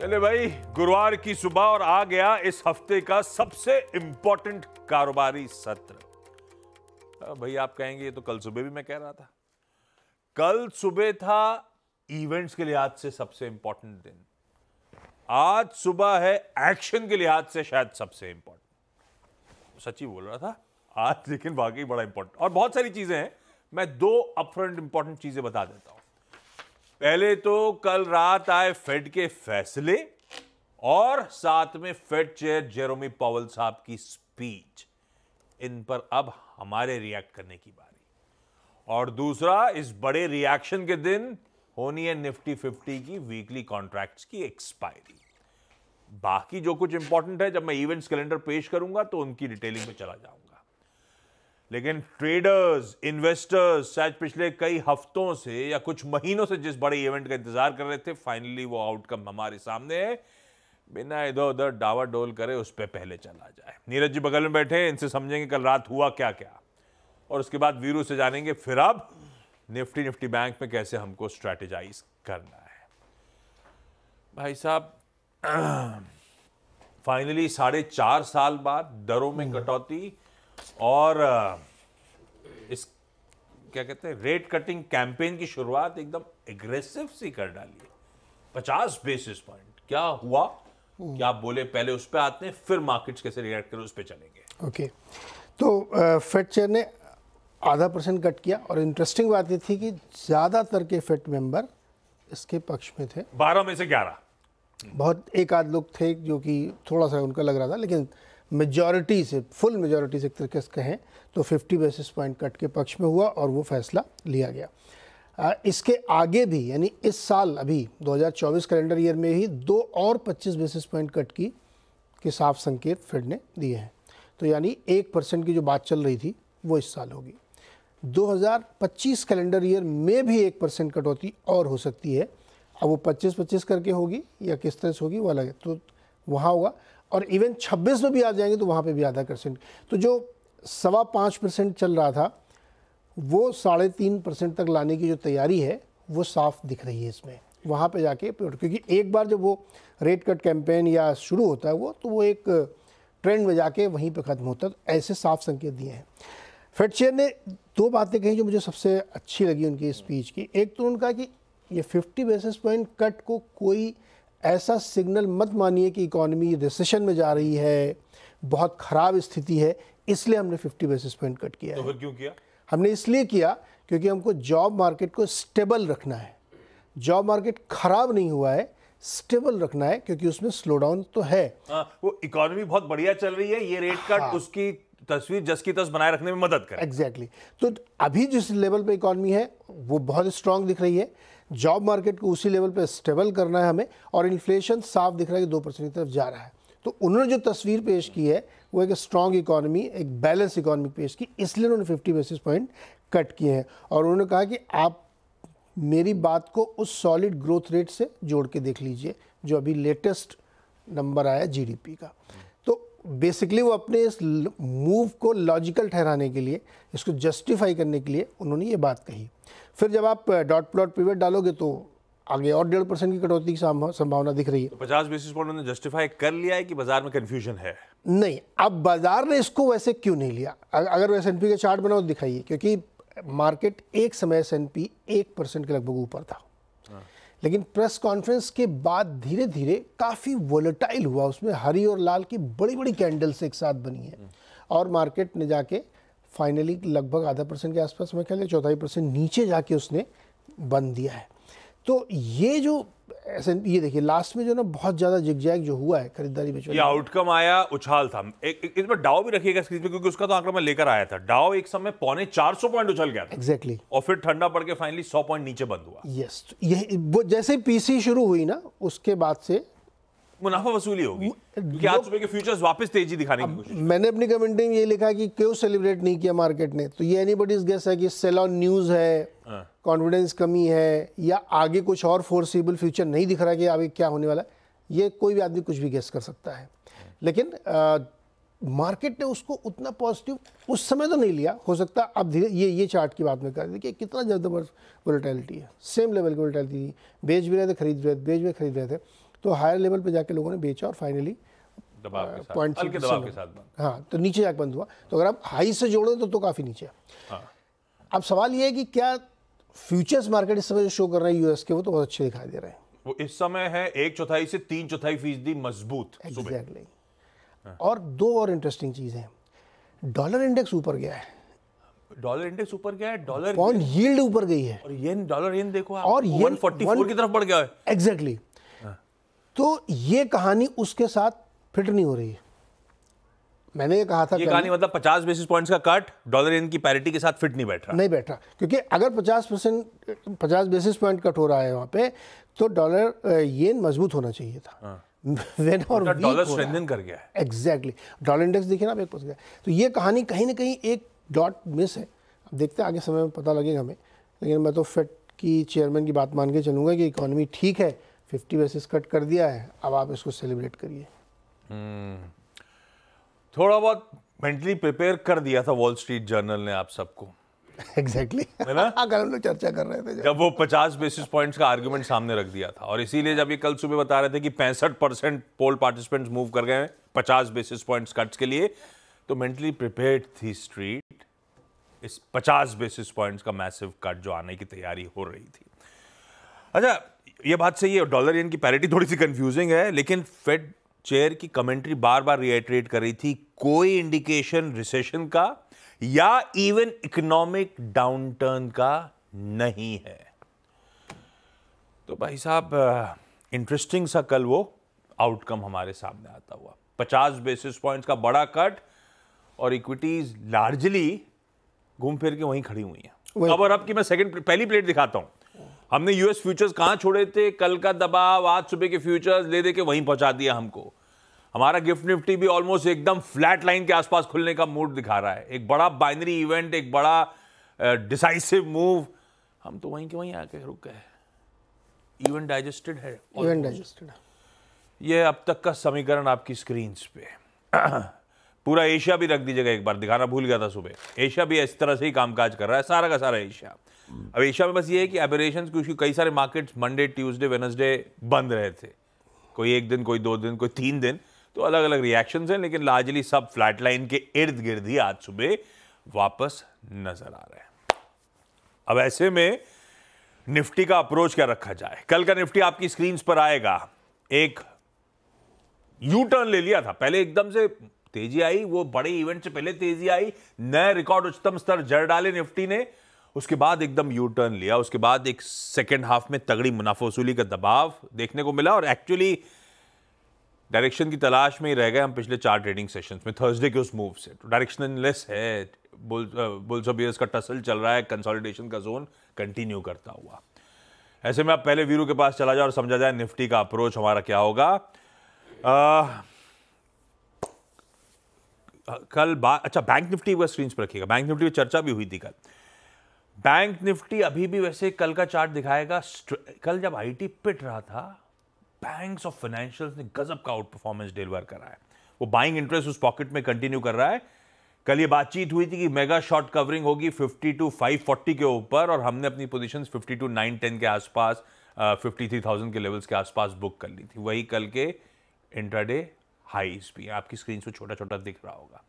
चले भाई गुरुवार की सुबह और आ गया इस हफ्ते का सबसे इंपॉर्टेंट कारोबारी सत्र हाँ भाई आप कहेंगे ये तो कल सुबह भी मैं कह रहा था कल सुबह था इवेंट्स के लिहाज से सबसे इंपॉर्टेंट दिन आज सुबह है एक्शन के लिहाज से शायद सबसे इंपॉर्टेंट सच्ची बोल रहा था आज लेकिन बाकी बड़ा इंपॉर्टेंट और बहुत सारी चीजें हैं मैं दो अपफ्रंट इंपॉर्टेंट चीजें बता देता हूं पहले तो कल रात आए फेड के फैसले और साथ में फेड चेयर जेरोमी पावल साहब की स्पीच इन पर अब हमारे रिएक्ट करने की बारी और दूसरा इस बड़े रिएक्शन के दिन होनी है निफ्टी फिफ्टी की वीकली कॉन्ट्रैक्ट्स की एक्सपायरी बाकी जो कुछ इंपॉर्टेंट है जब मैं इवेंट्स कैलेंडर पेश करूंगा तो उनकी डिटेलिंग में चला जाऊंगा लेकिन ट्रेडर्स इन्वेस्टर्स शायद पिछले कई हफ्तों से या कुछ महीनों से जिस बड़े इवेंट का इंतजार कर रहे थे फाइनली वो आउटकम हमारे सामने है बिना इधर उधर डावा डोल करे उस पर पहले चला जाए नीरज जी बगल में बैठे इनसे समझेंगे कल रात हुआ क्या क्या और उसके बाद वीरू से जानेंगे फिर अब निफ्टी निफ्टी बैंक में कैसे हमको स्ट्रेटेजाइज करना है भाई साहब फाइनली साढ़े चार साल बाद दरों में हम्म। कटौती और इस क्या कहते हैं रेट कटिंग कैंपेन की शुरुआत एकदम एग्रेसिव सी कर डाली पचास बेसिस पॉइंट क्या हुआ क्या आप बोले पहले उस पर आते हैं फिर मार्केट्स कैसे रिएक्ट करें उस पर चलेंगे ओके तो फेड चेयर ने आधा परसेंट कट किया और इंटरेस्टिंग बात ये थी कि ज़्यादातर के फेड मेंबर इसके पक्ष में थे बारह में से ग्यारह बहुत एक आध लोग थे जो कि थोड़ा सा उनका लग रहा था लेकिन मेजॉरिटी से फुल मेजॉरिटी से एक तरीके से कहें तो 50 बेसिस पॉइंट कट के पक्ष में हुआ और वो फैसला लिया गया आ, इसके आगे भी यानी इस साल अभी 2024 कैलेंडर ईयर में ही दो और 25 बेसिस पॉइंट कट की के साफ संकेत फेड ने दिए हैं तो यानी एक परसेंट की जो बात चल रही थी वो इस साल होगी 2025 कैलेंडर ईयर में भी एक परसेंट कटौती और हो सकती है अब वो 25-25 करके होगी या किस तरह से होगी वो अलग है तो वहाँ होगा और इवन 26 में भी आ जाएंगे तो वहाँ पे भी आधा परसेंट तो जो सवा पाँच परसेंट चल रहा था वो साढ़े तीन परसेंट तक लाने की जो तैयारी है वो साफ दिख रही है इसमें वहाँ पे जाके क्योंकि एक बार जब वो रेट कट कैंपेन या शुरू होता है वो तो वो एक ट्रेंड में जाके वहीं पे ख़त्म होता है तो ऐसे साफ संकेत दिए हैं फेड चेयर ने दो बातें कही जो मुझे सबसे अच्छी लगी उनकी स्पीच की एक तो उनका कि ये फिफ्टी बेसिस पॉइंट कट को कोई ऐसा सिग्नल मत मानिए कि इकॉनमी रिसेशन में जा रही है बहुत ख़राब स्थिति है इसलिए हमने 50 बेसिस पॉइंट कट किया तो है। क्यों किया हमने इसलिए किया क्योंकि हमको जॉब मार्केट को स्टेबल रखना है जॉब मार्केट ख़राब नहीं हुआ है स्टेबल रखना है क्योंकि उसमें स्लो डाउन तो है आ, हाँ, वो इकोनॉमी बहुत बढ़िया चल रही है ये रेट कट हाँ, उसकी तस्वीर जस की तस बनाए रखने में मदद करें एग्जैक्टली exactly. तो अभी जिस लेवल पे इकॉनमी है वो बहुत स्ट्रांग दिख रही है जॉब मार्केट को उसी लेवल पे स्टेबल करना है हमें और इन्फ्लेशन साफ दिख रहा है कि दो परसेंट की तरफ जा रहा है तो उन्होंने जो तस्वीर पेश की है वो एक स्ट्रांग इकॉनमी एक बैलेंस इकॉनमी पेश की इसलिए उन्होंने फिफ्टी बेसिस पॉइंट कट किए हैं और उन्होंने कहा कि आप मेरी बात को उस सॉलिड ग्रोथ रेट से जोड़ के देख लीजिए जो अभी लेटेस्ट नंबर आया जीडीपी का बेसिकली वो अपने इस मूव को लॉजिकल ठहराने के लिए इसको जस्टिफाई करने के लिए उन्होंने ये बात कही फिर जब आप डॉट प्लॉट पीवेट डालोगे तो आगे और डेढ़ परसेंट की कटौती की संभावना दिख रही है तो पचास बेसिस पॉइंट उन्होंने जस्टिफाई कर लिया है कि बाजार में कंफ्यूजन है नहीं अब बाजार ने इसको वैसे क्यों नहीं लिया अगर वैसे एन का चार्ट बनाओ दिखाइए क्योंकि मार्केट एक समय एस एन एक परसेंट के लगभग ऊपर था लेकिन प्रेस कॉन्फ्रेंस के बाद धीरे धीरे काफ़ी वोलेटाइल हुआ उसमें हरी और लाल की बड़ी बड़ी कैंडल्स एक साथ बनी है और मार्केट ने जाके फाइनली लगभग आधा परसेंट के आसपास में कह लिया चौथाई परसेंट नीचे जाके उसने बंद दिया है तो ये जो ऐसे ये देखिए लास्ट में जो ना बहुत ज्यादा जिगजैग जो हुआ है खरीदारी में ये आउटकम आया उछाल था एक, एक इसमें डाव भी रखिएगा स्क्रीन पे क्योंकि उसका तो आंकड़ा मैं लेकर आया था डाव एक समय पौने 400 पॉइंट उछल गया था एग्जैक्टली exactly. और फिर ठंडा पड़ के फाइनली 100 पॉइंट नीचे बंद हुआ यस yes, तो ये वो जैसे पीसी शुरू हुई ना उसके बाद से मुनाफा वसूली होगी आज सुबह के फ्यूचर्स वापस तेजी दिखाने की कोशिश मैंने अपनी कमेंटी में ये लिखा कि क्यों सेलिब्रेट नहीं किया मार्केट ने तो ये एनीबडीज गेस है कि सेल ऑन न्यूज़ है कॉन्फिडेंस हाँ। कमी है या आगे कुछ और फोर्सेबल फ्यूचर नहीं दिख रहा कि आगे क्या होने वाला है ये कोई भी आदमी कुछ भी गेस कर सकता है लेकिन आ, मार्केट ने उसको उतना पॉजिटिव उस समय तो नहीं लिया हो सकता अब धीरे ये ये चार्ट की बात में कर देखिए कितना ज़बरदस्त वोलेटैलिटी है सेम लेवल की थी बेच भी रहे थे खरीद रहे थे बेच भी खरीद रहे थे तो हायर लेवल पे जाके लोगों ने बेचा और फाइनली uh, पॉइंट के साथ हाँ तो नीचे जाकर बंद हुआ तो अगर आप हाई से जोड़ें तो, तो काफ़ी नीचे है हाँ। अब सवाल ये है कि क्या फ्यूचर्स मार्केट इस समय जो शो कर रहे हैं यूएस के वो तो बहुत अच्छे दिखाई दे रहे हैं वो इस समय है एक चौथाई से तीन चौथाई फीसदी मजबूत एग्जैक्टली हाँ। और दो और इंटरेस्टिंग चीज़ है डॉलर इंडेक्स ऊपर गया है डॉलर इंडेक्स ऊपर गया है डॉलर यील्ड ऊपर गई है और येन डॉलर येन देखो और येन 144 की तरफ बढ़ गया है एग्जैक्टली तो ये कहानी उसके साथ फिट नहीं हो रही है मैंने ये कहा था ये कहानी मतलब 50 बेसिस पॉइंट्स का कट डॉलर इन की पैरिटी के साथ फिट नहीं बैठ रहा नहीं बैठ रहा क्योंकि अगर 50 परसेंट पचास बेसिस पॉइंट कट हो रहा है वहां पे तो डॉलर ये मजबूत होना चाहिए था हाँ। और डॉलर स्ट्रेंथन कर गया है एग्जैक्टली डॉलर इंडेक्स देखिए ना आप एक पहुंच गया तो ये कहानी कहीं ना कहीं एक डॉट मिस है अब देखते हैं आगे समय में पता लगेगा हमें लेकिन मैं तो फेड की चेयरमैन की बात मान के चलूंगा कि इकोनॉमी ठीक है फिफ्टी बेसिस कट कर दिया है अब आप इसको सेलिब्रेट करिए हम्म। थोड़ा बहुत मेंटली प्रिपेयर कर दिया था वॉल स्ट्रीट जर्नल ने आप सबको एग्जैक्टली exactly. ना चर्चा कर रहे थे जब वो 50 बेसिस पॉइंट्स का आर्गुमेंट सामने रख दिया था और इसीलिए जब ये कल सुबह बता रहे थे कि पैंसठ परसेंट पोल पार्टिसिपेंट्स मूव कर गए हैं पचास बेसिस पॉइंट्स कट्स के लिए तो मेंटली प्रिपेयर्ड थी स्ट्रीट इस पचास बेसिस पॉइंट्स का मैसिव कट जो आने की तैयारी हो रही थी अच्छा ये बात सही है डॉलर येन की पैरिटी थोड़ी सी कंफ्यूजिंग है लेकिन फेड चेयर की कमेंट्री बार बार रिएट्रेट कर रही थी कोई इंडिकेशन रिसेशन का या इवन इकोनॉमिक डाउनटर्न का नहीं है तो भाई साहब इंटरेस्टिंग सा कल वो आउटकम हमारे सामने आता हुआ पचास बेसिस पॉइंट्स का बड़ा कट और इक्विटीज लार्जली घूम फिर के वहीं खड़ी हुई हैं अब और अब की मैं सेकंड पहली प्लेट दिखाता हूं हमने यूएस फ्यूचर्स कहाँ छोड़े थे कल का दबाव आज सुबह के फ्यूचर्स ले दे के वहीं पहुंचा दिया हमको हमारा गिफ्ट निफ्टी भी ऑलमोस्ट एकदम फ्लैट लाइन के आसपास खुलने का मूड दिखा रहा है एक बड़ा बाइनरी इवेंट एक बड़ा डिसाइसिव मूव हम तो वहीं के वहीं आके रुक गए इवेंट डाइजेस्टेड है इवेंट डाइजेस्टेड ये अब तक का समीकरण आपकी स्क्रीन पे पूरा एशिया भी रख दीजिएगा एक बार दिखाना भूल गया था सुबह एशिया भी इस तरह से ही कामकाज कर रहा है सारा का सारा एशिया अब एशिया में बस ये है कि एबरेशन क्योंकि कई सारे मार्केट्स मंडे ट्यूसडे वेनसडे बंद रहे थे कोई एक दिन कोई दो दिन कोई तीन दिन तो अलग अलग रिएक्शंस हैं लेकिन लार्जली सब फ्लैट लाइन के इर्द गिर्द ही आज सुबह वापस नजर आ रहे हैं अब ऐसे में निफ्टी का अप्रोच क्या रखा जाए कल का निफ्टी आपकी स्क्रीन पर आएगा एक यू टर्न ले लिया था पहले एकदम से तेजी आई वो बड़े इवेंट से पहले तेजी आई नए रिकॉर्ड उच्चतम स्तर जड़ डाले निफ्टी ने उसके बाद एकदम यू टर्न लिया उसके बाद एक सेकेंड हाफ में तगड़ी मुनाफा वसूली का दबाव देखने को मिला और एक्चुअली डायरेक्शन की तलाश में ही रह गए हम पिछले चार ट्रेडिंग सेशंस में थर्सडे के उस मूव से तो डायरेक्शन लेस है बुल्स बियर्स uh, का टसल चल रहा है कंसोलिडेशन का जोन कंटिन्यू करता हुआ ऐसे में आप पहले वीरू के पास चला जाओ और समझा जाए निफ्टी का अप्रोच हमारा क्या होगा आ, uh, कल बा अच्छा बैंक निफ्टी वह स्क्रीन पर रखिएगा बैंक निफ्टी पर चर्चा भी हुई थी कल बैंक निफ्टी अभी भी वैसे कल का चार्ट दिखाएगा कल जब आईटी पिट रहा था बैंक्स ऑफ फाइनेंशियल्स ने गजब का आउट परफॉर्मेंस डिलीवर करा है वो बाइंग इंटरेस्ट उस पॉकेट में कंटिन्यू कर रहा है कल ये बातचीत हुई थी कि मेगा शॉर्ट कवरिंग होगी 50 टू 540 के ऊपर और हमने अपनी पोजीशंस 50 टू 910 के आसपास फिफ्टी थ्री थाउजेंड के लेवल्स के आसपास बुक कर ली थी वही कल के इंट्राडे हाई स्पीड आपकी स्क्रीन पर छोटा छोटा दिख रहा होगा